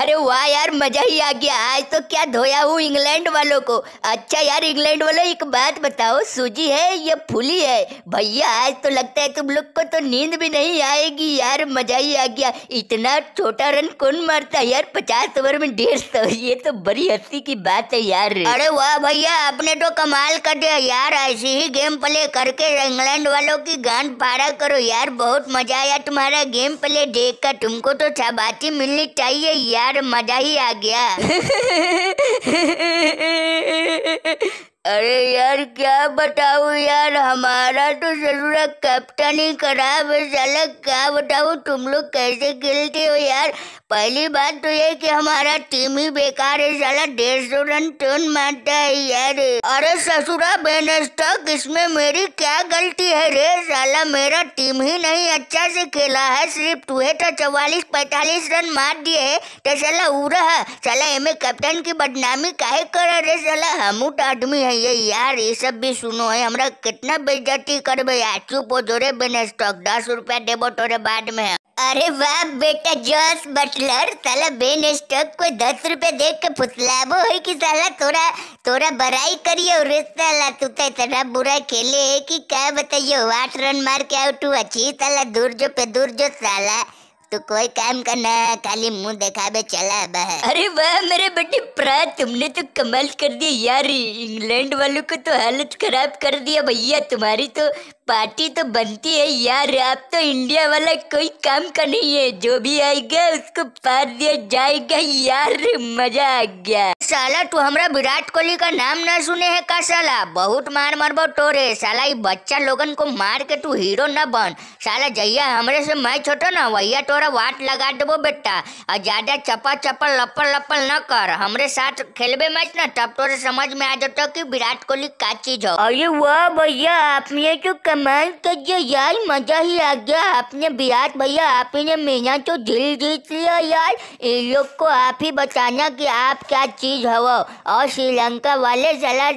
अरे वाह यार मजा ही आ गया आज तो क्या धोया हूँ इंग्लैंड वालों को अच्छा यार इंग्लैंड वालों एक बात बताओ सूजी है या फूली है भैया आज तो लगता है तुम लोग को तो नींद भी नहीं आएगी यार मजा ही आ गया इतना छोटा रन कौन मारता है यार पचास ओवर में डेढ़ सौ ये तो बड़ी हस्ती की बात है यार अरे वाह भैया आपने तो कमाल कर दिया यार ऐसी ही गेम प्ले करके इंग्लैंड वालों की गांड पारा करो यार बहुत मजा आया तुम्हारा गेम प्ले देख कर तुमको तो शाबाशी मिलनी चाहिए यार यार मजा ही आ गया अरे यार क्या बताऊ यार हमारा तो जरूर कैप्टन ही खराब है साला क्या बताऊ तुम लोग कैसे खेलते हो यार पहली बात तो ये कि हमारा टीम ही बेकार है साला डेढ़ सौ रन टोन मारता है यार अरे ससुरा बेनस्टॉक इसमें मेरी क्या गलती है रे साला मेरा टीम ही नहीं अच्छा से खेला है सिर्फ तुहे तो चौवालीस पैतालीस रन मार दिए है तो साला उड़ा है साला एम कैप्टन की बदनामी काहे कर रहे साला हमूट आदमी है ये यार ये सब भी सुनो है हमारा कितना बेजती कर भैया चुप हो जोरे बेनस्टॉक दस रुपया देबो तोरे बाद में अरे वाह बेटा जॉस बटलर साला बेन स्टॉक को दस रुपए देख के वो है कि साला तोरा तोरा बराई करियो रे साला तू तो इतना बुरा खेले है कि क्या बताइयो आठ रन मार के आउट हुआ अच्छी साला दूर जो पे दूर जो साला तो कोई काम करना ना खाली मुंह बे चला बह अरे वाह मेरे बेटे प्रा तुमने तो कमाल कर दिया यार इंग्लैंड वालों को तो हालत खराब कर दिया भैया तुम्हारी तो पार्टी तो बनती है यार आप तो इंडिया वाला कोई काम का नहीं है जो भी आएगा उसको पार दिया जाएगा यार मजा आ गया साला तू हमारा विराट कोहली का नाम ना सुने है का साला बहुत मार मारबो तोरे साला ये बच्चा लोगन को मार के तू हीरो ना बन साला जैया हमरे से मैं छोटा ना वैया तोरा वाट लगा देबो बेटा और ज्यादा चपा चपा लपल लपल न कर हमरे साथ खेलबे मैच ना तब तोरे समझ में आ जाता की विराट कोहली का चीज हो अरे वाह भैया आप ये क्यों कमाल करिए तो यार मज़ा ही आ गया आपने बिहार भैया आप ही ने मीना तो दिल जीत लिया यार इन लोग को आप ही बताना कि आप क्या चीज़ हो और श्रीलंका वाले जरा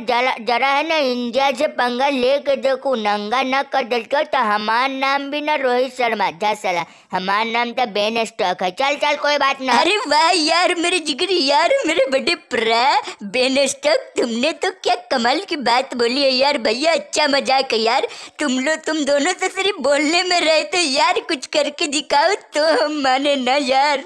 जरा है ना इंडिया से पंगा ले के देखो नंगा ना कर देखो तो हमारा नाम भी ना रोहित शर्मा जा सला हमारा नाम तो बेन स्टॉक है चल चल कोई बात ना अरे वाह यार मेरे जिगरी यार मेरे बड़े प्रा बेन स्टॉक तुमने तो क्या कमाल की बात बोली है यार भैया अच्छा मजाक है यार तुम तुम लोग तुम दोनों तो सिर्फ बोलने में रहे थे तो यार कुछ करके दिखाओ तो हम माने ना यार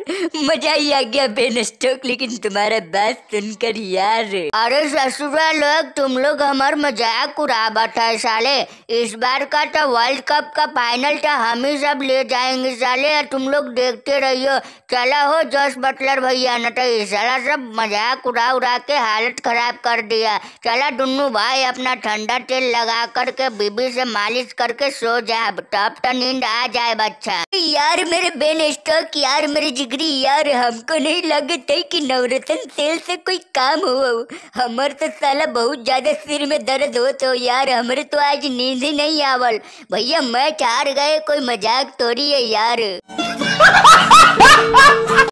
मजा ही आ गया बेन स्टोक लेकिन तुम्हारा बात सुनकर यार अरे ससुराल लोग तुम लोग हमार मजाक उड़ा बैठा साले इस बार का तो वर्ल्ड कप का फाइनल तो हम ही सब ले जाएंगे साले तुम लोग देखते रहियो चला हो जॉस बटलर भैया न तो साला सब मजाक उड़ा उड़ा के हालत खराब कर दिया चला दुनू भाई अपना ठंडा तेल लगा करके बीबी से माल मालिश करके सो जाए तब तो नींद आ जाए बच्चा यार मेरे बेन स्टॉक यार मेरे जिगरी यार हमको नहीं लगते कि नवरत्न तेल से कोई काम हो हमर तो साला बहुत ज्यादा सिर में दर्द हो तो यार हमारे तो आज नींद ही नहीं आवल भैया मैं चार गए कोई मजाक तोड़ी है यार